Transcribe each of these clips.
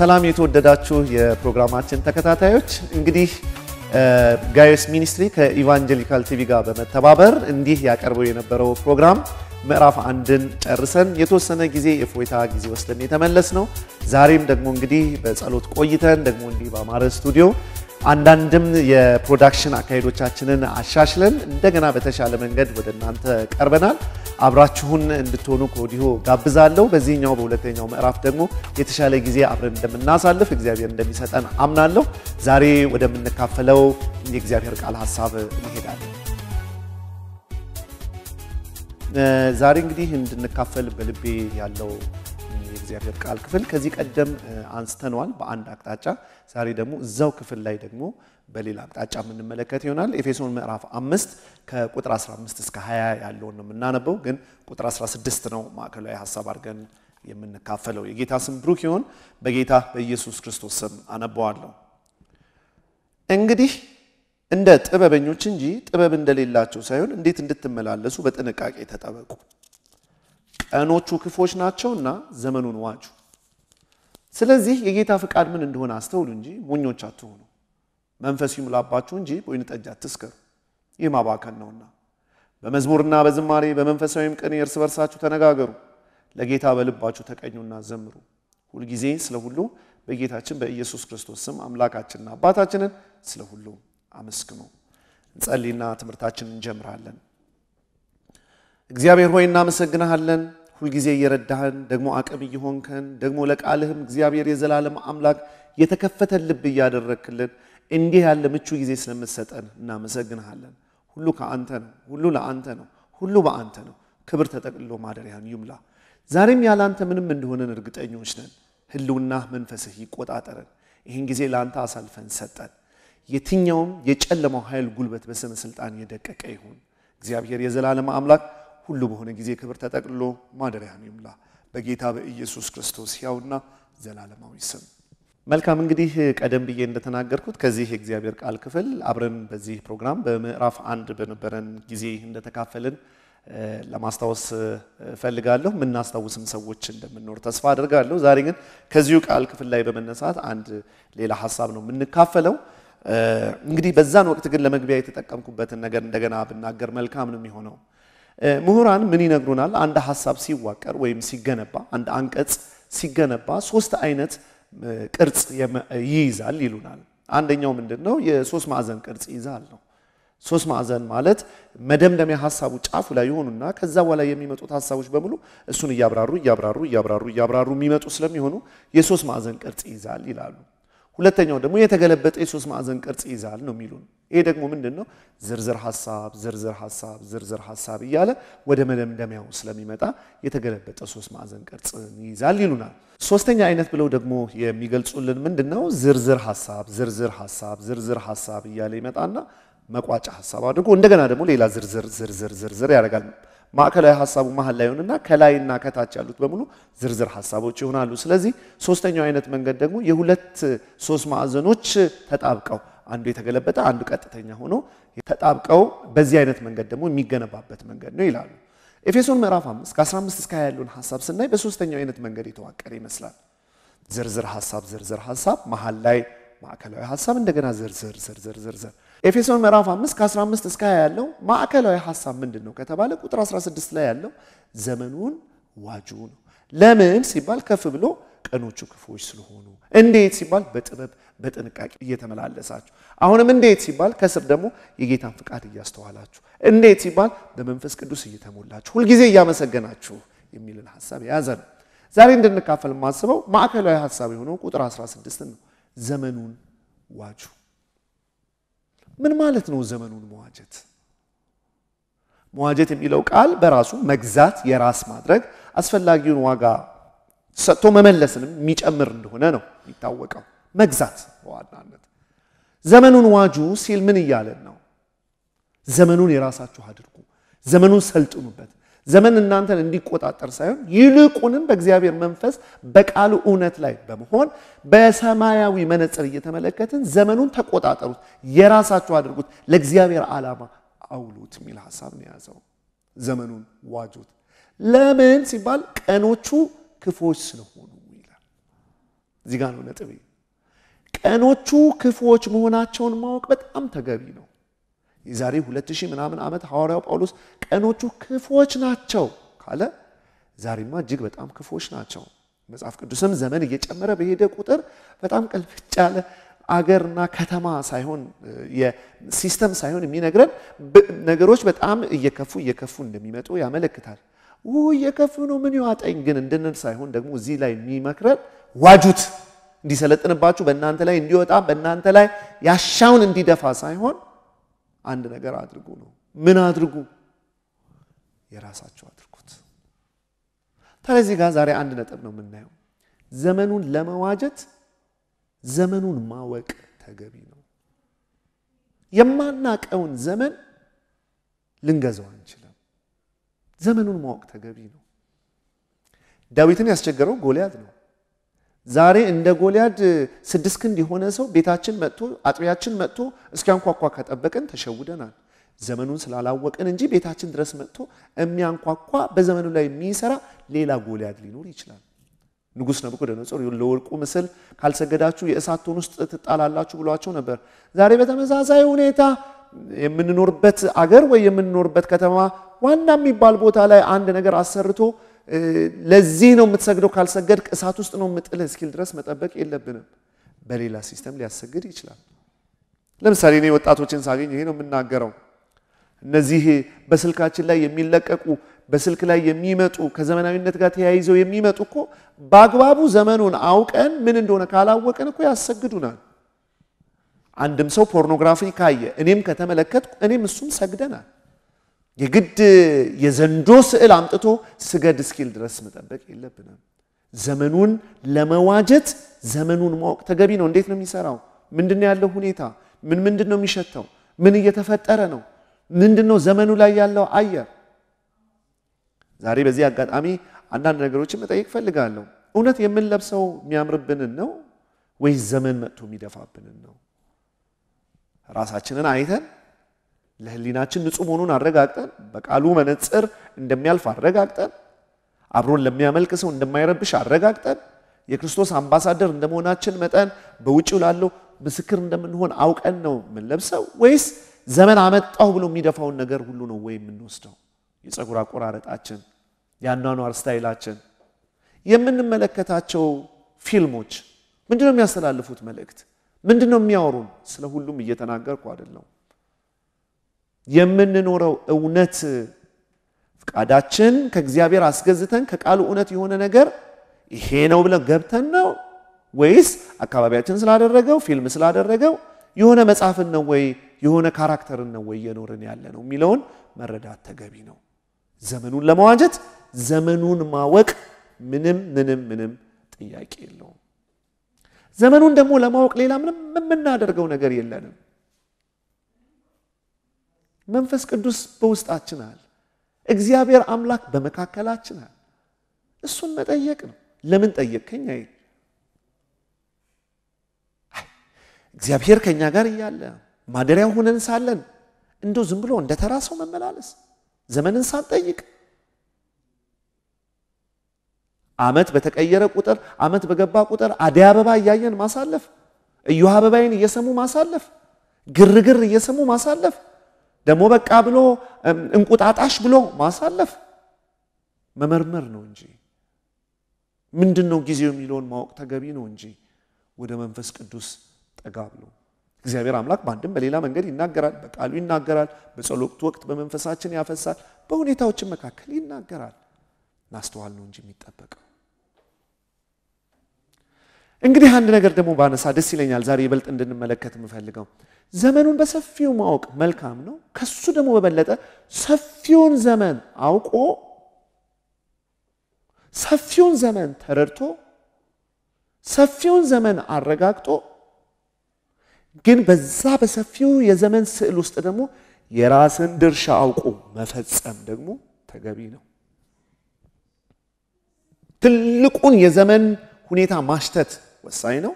ሰላም የተወደዳችሁ የፕሮግራማችን ተከታታዮች፣ እንግዲህ ጋይስ ሚኒስትሪ ከኢቫንጀሊካል ቲቪ ጋር በመተባበር እንዲህ ያቀርበው የነበረው ፕሮግራም ምዕራፍ አንድን ጨርሰን የተወሰነ ጊዜ የፎይታ ጊዜ ወስደን የተመለስ ነው። ዛሬም ደግሞ እንግዲህ በጸሎት ቆይተን ደግሞ እንዲህ በአማረ ስቱዲዮ አንዳንድም የፕሮዳክሽን አካሄዶቻችንን አሻሽለን እንደገና በተሻለ መንገድ ወደ እናንተ ቀርበናል። አብራችሁን እንድትሆኑ ከወዲሁ ጋብዛለሁ። በዚህኛው በሁለተኛው ምዕራፍ ደግሞ የተሻለ ጊዜ አብረን እንደምናሳልፍ እግዚአብሔር እንደሚሰጠን አምናለሁ። ዛሬ ወደምንካፈለው የእግዚአብሔር ቃል ሀሳብ እንሄዳለን። ዛሬ እንግዲህ እንድንካፈል በልቤ ያለው የእግዚአብሔር ቃል ክፍል ከዚህ ቀደም አንስተነዋል በአንድ አቅጣጫ። ዛሬ ደግሞ እዛው ክፍል ላይ ደግሞ በሌላ አቅጣጫ የምንመለከት ይሆናል። ኤፌሶን ምዕራፍ አምስት ከቁጥር 15 እስከ 20 ያለውን ነው የምናነበው፣ ግን ቁጥር 16 ነው ማዕከላዊ ሀሳብ አድርገን የምንካፈለው። የጌታ ስም ብሩክ ይሆን በጌታ በኢየሱስ ክርስቶስ ስም አነበዋለሁ። እንግዲህ እንደ ጥበበኞች እንጂ ጥበብ እንደሌላቸው ሳይሆን እንዴት እንድትመላለሱ በጥንቃቄ ተጠበቁ። ቀኖቹ ክፎች ናቸውና ዘመኑን ዋጁ። ስለዚህ የጌታ ፍቃድ ምን እንደሆነ አስተውሉ እንጂ ሞኞች አትሆኑ መንፈስ ይሙላባችሁ እንጂ በወይን ጠጅ አትስከሩ፣ ይህ ማባከን ነውና። በመዝሙርና በዝማሬ በመንፈሳዊም ቀን እርስ በርሳችሁ ተነጋገሩ፣ ለጌታ በልባችሁ ተቀኙና ዘምሩ። ሁልጊዜ ስለ ሁሉ በጌታችን በኢየሱስ ክርስቶስ ስም አምላካችንና አባታችንን ስለ ሁሉ አመስግኑ። እንጸልይና ትምህርታችንን እንጀምራለን። እግዚአብሔር ሆይ እናመሰግንሃለን ሁልጊዜ እየረዳህን ደግሞ አቅም እየሆንከን ደግሞ ለቃልህም እግዚአብሔር የዘላለም አምላክ የተከፈተን ልብ እያደረክልን እንዲህ ያለ ምቹ ጊዜ ስለምትሰጠን እናመሰግንሃለን። ሁሉ ከአንተ ነው። ሁሉ ለአንተ ነው። ሁሉ በአንተ ነው። ክብር ተጠቅልሎ ማደሪያን ይሙላ። ዛሬም ያለ አንተ ምንም እንደሆነን እርግጠኞች ነን። ህልውናህ መንፈስህ ይቆጣጠረን። ይህን ጊዜ ለአንተ አሳልፈን ሰጠን። የትኛውም የጨለማው ኃይል ጉልበት በስነ ስልጣን የደቀቀ ይሁን። እግዚአብሔር የዘላለም አምላክ ሁሉ በሆነ ጊዜ ክብር ተጠቅልሎ ማደሪያን ይምላ በጌታ በኢየሱስ ክርስቶስ ያውና ዘላለማዊ ስም። መልካም እንግዲህ ቀደም ብዬ እንደተናገርኩት ከዚህ የእግዚአብሔር ቃል ክፍል አብረን በዚህ ፕሮግራም በምዕራፍ አንድ በነበረን ጊዜ እንደተካፈልን ለማስታወስ እፈልጋለሁ። የምናስታውስም ሰዎች እንደምንኖር ተስፋ አድርጋለሁ። ዛሬ ግን ከዚሁ ቃል ክፍል ላይ በመነሳት አንድ ሌላ ሀሳብ ነው የምንካፈለው። እንግዲህ በዛን ወቅት ግን ለመግቢያ የተጠቀምኩበትን ነገር እንደገና ብናገር መልካም ነው የሚሆነው ምሁራን ምን ይነግሩናል? አንድ ሀሳብ ሲዋቀር ወይም ሲገነባ፣ አንድ አንቀጽ ሲገነባ ሶስት አይነት ቅርጽ ይይዛል ይሉናል። አንደኛው ምንድን ነው? የሶስት ማዕዘን ቅርጽ ይይዛል ነው። ሶስት ማዕዘን ማለት መደምደሚያ ሀሳቡ ጫፉ ላይ የሆኑና ከዛ በኋላ የሚመጡት ሀሳቦች በሙሉ እሱን እያብራሩ እያብራሩ እያብራሩ እያብራሩ የሚመጡ ስለሚሆኑ የሶስት ማዕዘን ቅርጽ ይዛል ይላሉ። ሁለተኛው ደግሞ የተገለበጠ የሶስት ማዕዘን ቅርጽ ይዛል ነው የሚሉን። ይሄ ደግሞ ምንድን ነው? ዝርዝር ሀሳብ ዝርዝር ሀሳብ ዝርዝር ሀሳብ እያለ ወደ መደምደሚያው ስለሚመጣ የተገለበጠ ሶስት ማዕዘን ቅርጽ ይይዛል ይሉናል። ሶስተኛ አይነት ብለው ደግሞ የሚገልጹልን ምንድን ነው? ዝርዝር ሀሳብ ዝርዝር ሀሳብ ዝርዝር ሀሳብ እያለ ይመጣና መቋጫ ሀሳብ አድርጎ እንደገና ደግሞ ሌላ ዝርዝር ዝርዝር ዝርዝር ያደርጋል። ማዕከላዊ ሀሳቡ መሀል ላይ ይሆንና ከላይና ከታች ያሉት በሙሉ ዝርዝር ሀሳቦች ይሆናሉ። ስለዚህ ሶስተኛው አይነት መንገድ ደግሞ የሁለት ሶስት ማዕዘኖች ተጣብቀው አንዱ የተገለበጠ አንዱ ቀጥተኛ ሆኖ ተጣብቀው በዚህ አይነት መንገድ ደግሞ የሚገነባበት መንገድ ነው ይላሉ። ኤፌሶን ምዕራፍ 5 ከ15 እስከ 20 ያለውን ሀሳብ ስናይ በሶስተኛው አይነት መንገድ የተዋቀረ ይመስላል። ዝርዝር ሀሳብ ዝርዝር ሀሳብ መሀል ላይ ማዕከላዊ ሀሳብ እንደገና ዝርዝር ዝርዝር ዝርዝር ኤፌሶን ምዕራፍ 5 ከ15 እስከ 20 ያለው ማዕከላዊ ሐሳብ ምንድን ነው ከተባለ ቁጥር 16 ላይ ያለው ዘመኑን ዋጁ ነው። ለምን ሲባል ከፍ ብሎ ቀኖቹ ክፉዎች ስለሆኑ። እንዴት ሲባል በጥበብ በጥንቃቄ እየተመላለሳችሁ፣ አሁንም እንዴት ሲባል ከስር ደግሞ የጌታን ፍቃድ እያስተዋላችሁ፣ እንዴት ሲባል በመንፈስ ቅዱስ እየተሞላችሁ፣ ሁልጊዜ እያመሰገናችሁ የሚልን ሐሳብ የያዘ ነው። ዛሬ እንድንካፈል የማስበው ማዕከላዊ ሐሳብ የሆነው ቁጥር 16 ነው። ዘመኑን ዋጁ ምን ማለት ነው ዘመኑን መዋጀት? መዋጀት የሚለው ቃል በራሱ መግዛት፣ የራስ ማድረግ፣ አስፈላጊውን ዋጋ ሰጥቶ መመለስንም የሚጨምር እንደሆነ ነው የሚታወቀው። መግዛት በዋናነት ዘመኑን ዋጁ ሲል ምን እያለን ነው? ዘመኑን የራሳችሁ አድርጉ፣ ዘመኑን ሰልጥኑበት፣ ዘመን እናንተን እንዲቆጣጠር ሳይሆን ይልቁንም በእግዚአብሔር መንፈስ በቃሉ እውነት ላይ በመሆን በሰማያዊ መነጽር እየተመለከትን ዘመኑን ተቆጣጠሩት፣ የራሳችሁ አድርጉት፣ ለእግዚአብሔር ዓላማ አውሉት የሚል ሀሳብ ነው የያዘው። ዘመኑን ዋጁት። ለምን ሲባል ቀኖቹ ክፉዎች ስለሆኑ ይላል። እዚህ ነው ነጥቤ። ቀኖቹ ክፉዎች መሆናቸውን ማወቅ በጣም ተገቢ ነው። የዛሬ 2000 ምናምን ዓመት ሐዋርያው ጳውሎስ ቀኖቹ ክፎች ናቸው ካለ ዛሬማ እጅግ በጣም ክፎች ናቸው። መጽሐፍ ቅዱስም ዘመን እየጨመረ በሄደ ቁጥር በጣም ቅልፍጭ ያለ አገርና ከተማ ሳይሆን ሲስተም ሳይሆን የሚነግረን ነገሮች በጣም እየከፉ እየከፉ እንደሚመጡ ያመለክታል። ው እየከፉ ነው ምን ይዋጠኝ ግን እንድንል ሳይሆን ደግሞ እዚህ ላይ የሚመክረን ዋጁት፣ እንዲሰለጥንባችሁ በእናንተ ላይ እንዲወጣ በእናንተ ላይ ያሻውን እንዲደፋ ሳይሆን አንድ ነገር አድርጉ ነው። ምን አድርጉ? የራሳችሁ አድርጉት። ታዲያ እዚህ ጋር ዛሬ አንድ ነጥብ ነው የምናየው። ዘመኑን ለመዋጀት ዘመኑን ማወቅ ተገቢ ነው። የማናቀውን ዘመን ልንገዛው አንችልም። ዘመኑን ማወቅ ተገቢ ነው። ዳዊትን ያስቸገረው ጎልያት ነው። ዛሬ እንደ ጎልያድ ስድስት ክንድ የሆነ ሰው ቤታችን መጥቶ አጥቢያችን መጥቶ እስኪያንኳኳ ከጠበቅን ተሸውደናል። ዘመኑን ስላላወቅን እንጂ ቤታችን ድረስ መጥቶ የሚያንኳኳ በዘመኑ ላይ የሚሰራ ሌላ ጎልያድ ሊኖር ይችላል። ንጉሥ ናቡከደነፆር ለወርቁ ምስል ካልሰገዳችሁ የእሳት ውስጥ ትጣላላችሁ ብሏቸው ነበር። ዛሬ በተመሳሳይ ሁኔታ የምንኖርበት አገር ወይ የምንኖርበት ከተማ ዋና የሚባል ቦታ ላይ አንድ ነገር አሰርቶ ለዚህ ነው የምትሰግደው፣ ካልሰገድክ እሳት ውስጥ ነው የምጥልህ እስኪል ድረስ መጠበቅ የለብንም። በሌላ ሲስተም ሊያሰግድ ይችላል። ለምሳሌ እኔ ወጣቶችን ሳገኝ ይሄ ነው የምናገረው። እነዚህ በስልካችን ላይ የሚለቀቁ በስልክ ላይ የሚመጡ ከዘመናዊነት ጋር ተያይዘው የሚመጡ እኮ በአግባቡ ዘመኑን አውቀን ምን እንደሆነ ካላወቀን እኮ ያሰግዱናል። አንድም ሰው ፖርኖግራፊ ካየ እኔም ከተመለከትኩ እኔም እሱም ሰግደናል። የግድ የዘንዶ ስዕል አምጥቶ ስገድ እስኪል ድረስ መጠበቅ የለብንም። ዘመኑን ለመዋጀት ዘመኑን ማወቅ ተገቢ ነው። እንዴት ነው የሚሰራው? ምንድን ያለው ሁኔታ? ምን ምንድን ነው የሚሸተው? ምን እየተፈጠረ ነው? ምንድን ነው ዘመኑ ላይ ያለው አየር? ዛሬ በዚህ አጋጣሚ አንዳንድ ነገሮችን መጠየቅ ፈልጋለሁ። እውነት የምንለብሰው የሚያምርብንን ነው ወይስ ዘመን መጥቶ የሚደፋብንን ነው? ራሳችንን አይተን ለህሊናችን ንጹህ መሆኑን አረጋግጠን በቃሉ መነጽር እንደሚያልፍ አረጋግጠን አብሮን ለሚያመልክ ሰው እንደማይረብሽ አረጋግጠን የክርስቶስ አምባሳደር እንደመሆናችን መጠን በውጭው ላለው ምስክር እንደምንሆን አውቀን ነው የምንለብሰው ወይስ ዘመን አመጣው ብሎ የሚደፋውን ነገር ሁሉ ነው ወይ የምንወስደው? የፀጉር አቆራረጣችን፣ የአኗኗር ስታይላችን፣ የምንመለከታቸው ፊልሞች ምንድነው የሚያስተላልፉት መልእክት? ምንድነው የሚያወሩን? ስለ ሁሉም እየተናገርኩ አይደለም። የምንኖረው እውነት ፍቃዳችን ከእግዚአብሔር አስገዝተን ከቃሉ እውነት የሆነ ነገር ይሄ ነው ብለን ገብተን ነው ወይስ አካባቢያችን ስላደረገው ፊልም ስላደረገው የሆነ መጽሐፍን ነው ወይ የሆነ ካራክተርን ነው ወይ እየኖርን ያለ ነው የሚለውን መረዳት ተገቢ ነው። ዘመኑን ለመዋጀት ዘመኑን ማወቅ ምንም ምንም ምንም ጥያቄ የለውም። ዘመኑን ደግሞ ለማወቅ ሌላ ምንም የምናደርገው ነገር የለንም። መንፈስ ቅዱስ በውስጣችን አለ። እግዚአብሔር አምላክ በመካከላችን አለ። እሱን መጠየቅ ነው። ለምን ጠየቅከኝ? አይ እግዚአብሔር ከእኛ ጋር እያለ ማደሪያው ሆነን ሳለን እንደው ዝም ብሎ እንደ ተራ ሰው መመላለስ ዘመንን ሳንጠይቅ ዓመት በተቀየረ ቁጥር ዓመት በገባ ቁጥር አደይ አበባ እያየን ማሳለፍ፣ እዮሃ አበባይን እየሰሙ ማሳለፍ፣ ግርግር እየሰሙ ማሳለፍ ደግሞ በቃ ብሎ እንቁጣጣሽ ብሎ ማሳለፍ መመርመር ነው እንጂ ምንድን ነው ጊዜው የሚለውን ማወቅ ተገቢ ነው እንጂ ወደ መንፈስ ቅዱስ ጠጋ ብሎ እግዚአብሔር አምላክ በአንድም በሌላ መንገድ ይናገራል፣ በቃሉ ይናገራል፣ በጸሎት ወቅት በመንፈሳችን ያፈሳል፣ በሁኔታዎችን መካከል ይናገራል። ማስተዋል ነው እንጂ የሚጠበቀው። እንግዲህ አንድ ነገር ደግሞ ባነሳ ደስ ይለኛል ዛሬ ይበልጥ እንድንመለከት የምፈልገው ዘመኑን በሰፊው ማወቅ መልካም ነው። ከሱ ደግሞ በበለጠ ሰፊውን ዘመን አውቆ ሰፊውን ዘመን ተረድቶ ሰፊውን ዘመን አረጋግጦ ግን በዛ በሰፊው የዘመን ስዕል ውስጥ ደግሞ የራስን ድርሻ አውቆ መፈጸም ደግሞ ተገቢ ነው። ትልቁን የዘመን ሁኔታ ማሽተት ወሳኝ ነው።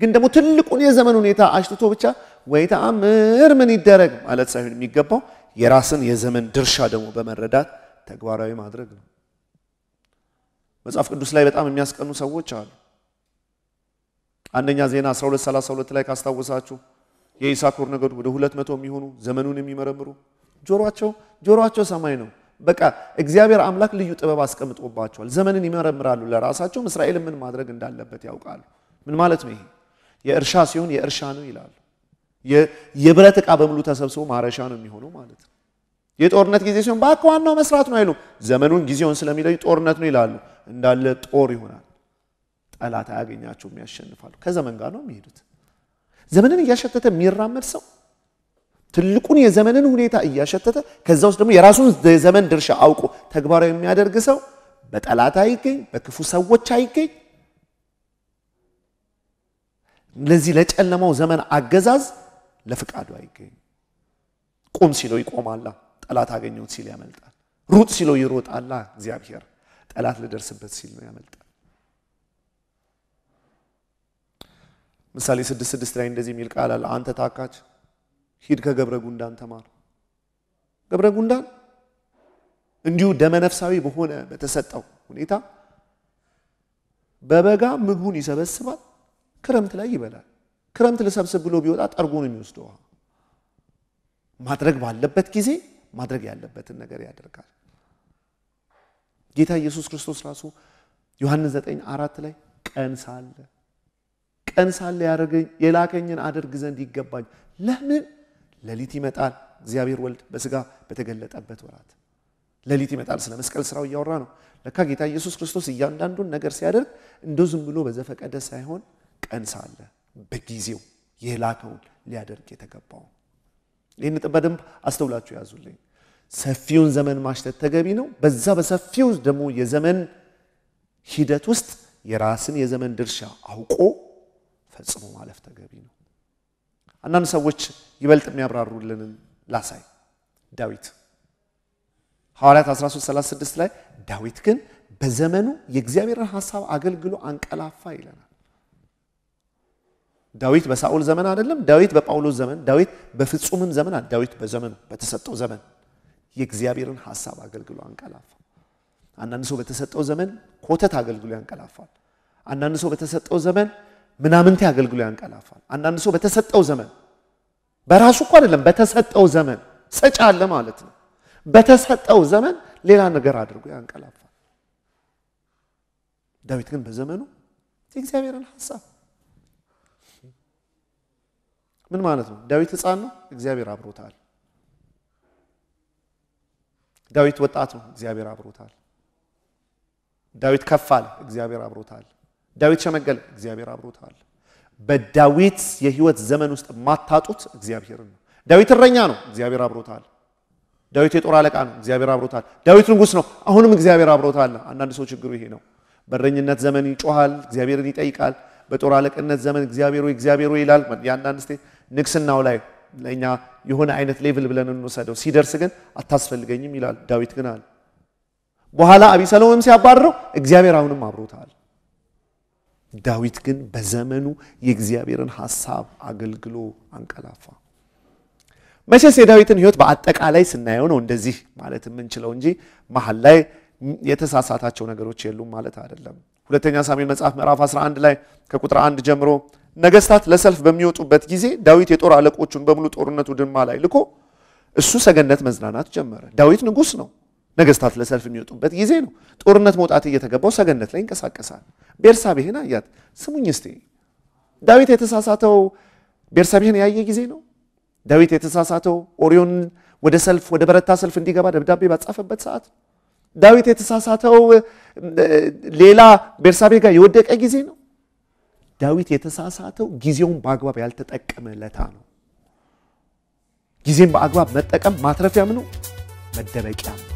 ግን ደግሞ ትልቁን የዘመን ሁኔታ አሽትቶ ብቻ ወይ ተአምር ምን ይደረግ ማለት ሳይሆን የሚገባው የራስን የዘመን ድርሻ ደግሞ በመረዳት ተግባራዊ ማድረግ ነው። መጽሐፍ ቅዱስ ላይ በጣም የሚያስቀኑ ሰዎች አሉ። አንደኛ ዜና 1232 ላይ ካስታወሳችሁ የኢሳኮር ነገድ ወደ 200 የሚሆኑ ዘመኑን የሚመረምሩ ጆሯቸው ጆሯቸው ሰማይ ነው። በቃ እግዚአብሔር አምላክ ልዩ ጥበብ አስቀምጦባቸዋል። ዘመንን ይመረምራሉ። ለራሳቸውም እስራኤልን ምን ማድረግ እንዳለበት ያውቃሉ። ምን ማለት ነው ይሄ? የእርሻ ሲሆን የእርሻ ነው ይላሉ። የብረት ዕቃ በሙሉ ተሰብስቦ ማረሻ ነው የሚሆነው ማለት ነው። የጦርነት ጊዜ ሲሆን በአክ ዋናው መስራት ነው አይሉ ዘመኑን ጊዜውን ስለሚለዩ ጦርነት ነው ይላሉ። እንዳለ ጦር ይሆናል። ጠላት አያገኛቸውም፣ ያሸንፋሉ። ከዘመን ጋር ነው የሚሄዱት። ዘመንን እያሸተተ የሚራመድ ሰው ትልቁን የዘመንን ሁኔታ እያሸተተ ከዛ ውስጥ ደግሞ የራሱን ዘመን ድርሻ አውቆ ተግባራዊ የሚያደርግ ሰው በጠላት አይገኝ፣ በክፉ ሰዎች አይገኝ፣ ለዚህ ለጨለማው ዘመን አገዛዝ ለፍቃዱ አይገኝም። ቁም ሲለው ይቆማላ፣ ጠላት አገኘሁት ሲል ያመልጣል። ሩጥ ሲለው ይሮጣላ፣ እግዚአብሔር ጠላት ልደርስበት ሲል ነው ያመልጣል። ምሳሌ ስድስት ስድስት ላይ እንደዚህ የሚል ቃል አለ። አንተ ታካች ሂድ ከገብረ ጉንዳን ተማር። ገብረ ጉንዳን እንዲሁ ደመነፍሳዊ በሆነ በተሰጠው ሁኔታ በበጋ ምግቡን ይሰበስባል ክረምት ላይ ይበላል። ክረምት ልሰብስብ ብሎ ቢወጣ ጠርጎ ነው የሚወስደው ውሃ። ማድረግ ባለበት ጊዜ ማድረግ ያለበትን ነገር ያደርጋል። ጌታ ኢየሱስ ክርስቶስ ራሱ ዮሐንስ 9 አራት ላይ ቀን ሳለ ቀን ሳለ ያደረገኝ የላከኝን አደርግ ዘንድ ይገባኝ። ለምን ሌሊት ይመጣል እግዚአብሔር ወልድ በስጋ በተገለጠበት ወራት ሌሊት ይመጣል። ስለ መስቀል ስራው እያወራ ነው። ለካ ጌታ ኢየሱስ ክርስቶስ እያንዳንዱን ነገር ሲያደርግ እንደው ዝም ብሎ በዘፈቀደ ሳይሆን ቀን ሳለ በጊዜው የላከውን ሊያደርግ የተገባው። ይህን ነጥብ በደንብ አስተውላችሁ ያዙልኝ። ሰፊውን ዘመን ማሽተት ተገቢ ነው። በዛ በሰፊው ደግሞ የዘመን ሂደት ውስጥ የራስን የዘመን ድርሻ አውቆ ፈጽሞ ማለፍ ተገቢ ነው። አንዳንድ ሰዎች ይበልጥ የሚያብራሩልንን ላሳይ። ዳዊት ሐዋርያት 13፥36 ላይ ዳዊት ግን በዘመኑ የእግዚአብሔርን ሐሳብ አገልግሎ አንቀላፋ ይለናል። ዳዊት በሳኦል ዘመን አይደለም፣ ዳዊት በጳውሎስ ዘመን፣ ዳዊት በፍጹምም ዘመን ዳዊት በዘመኑ በተሰጠው ዘመን የእግዚአብሔርን ሐሳብ አገልግሎ አንቀላፋ። አንዳንድ ሰው በተሰጠው ዘመን ኮተት አገልግሎ ያንቀላፋል። አንዳንድ ሰው በተሰጠው ዘመን ምናምንቴ አገልግሎ ያንቀላፋል። አንዳንድ ሰው በተሰጠው ዘመን በራሱ እኮ አይደለም፣ በተሰጠው ዘመን ሰጪ አለ ማለት ነው። በተሰጠው ዘመን ሌላ ነገር አድርጎ ያንቀላፋል። ዳዊት ግን በዘመኑ የእግዚአብሔርን ሐሳብ ምን ማለት ነው? ዳዊት ህፃን ነው፣ እግዚአብሔር አብሮታል። ዳዊት ወጣት ነው፣ እግዚአብሔር አብሮታል። ዳዊት ከፍ አለ፣ እግዚአብሔር አብሮታል። ዳዊት ሸመገለ፣ እግዚአብሔር አብሮታል። በዳዊት የህይወት ዘመን ውስጥ ማታጡት እግዚአብሔር ነው። ዳዊት እረኛ ነው፣ እግዚአብሔር አብሮታል። ዳዊት የጦር አለቃ ነው፣ እግዚአብሔር አብሮታል። ዳዊት ንጉስ ነው፣ አሁንም እግዚአብሔር አብሮታል። አንዳንድ ሰው ችግሩ ይሄ ነው። በእረኝነት ዘመን ይጮሃል፣ እግዚአብሔርን ይጠይቃል። በጦር አለቅነት ዘመን እግዚአብሔር ወይ እግዚአብሔር ወይ ይላል። የአንዳንድ ስቴት ንግስናው ላይ ለእኛ የሆነ አይነት ሌቭል ብለን እንወሰደው፣ ሲደርስ ግን አታስፈልገኝም ይላል። ዳዊት ግን አለ በኋላ አቢሰሎምም ሲያባርረው እግዚአብሔር አሁንም አብሮታል። ዳዊት ግን በዘመኑ የእግዚአብሔርን ሐሳብ አገልግሎ አንቀላፋ። መቼስ የዳዊትን ህይወት በአጠቃላይ ስናየው ነው እንደዚህ ማለት የምንችለው እንጂ መሀል ላይ የተሳሳታቸው ነገሮች የሉም ማለት አይደለም። ሁለተኛ ሳሙኤል መጽሐፍ ምዕራፍ 11 ላይ ከቁጥር አንድ ጀምሮ ነገስታት ለሰልፍ በሚወጡበት ጊዜ ዳዊት የጦር አለቆቹን በሙሉ ጦርነቱ ድማ ላይ ልኮ እሱ ሰገነት መዝናናት ጀመረ። ዳዊት ንጉስ ነው። ነገስታት ለሰልፍ የሚወጡበት ጊዜ ነው። ጦርነት መውጣት እየተገባው ሰገነት ላይ ይንቀሳቀሳል። ቤርሳቤህን አያት። ስሙኝ እስቲ ዳዊት የተሳሳተው ቤርሳቤህን ያየ ጊዜ ነው። ዳዊት የተሳሳተው ኦሪዮን ወደ ሰልፍ ወደ በረታ ሰልፍ እንዲገባ ደብዳቤ ባጻፈበት ሰዓት ዳዊት የተሳሳተው ሌላ ቤርሳቤ ጋር የወደቀ ጊዜ ነው። ዳዊት የተሳሳተው ጊዜውን በአግባብ ያልተጠቀመለታ ለታ ነው። ጊዜን በአግባብ መጠቀም ማትረፊያም ነው መደበቂያም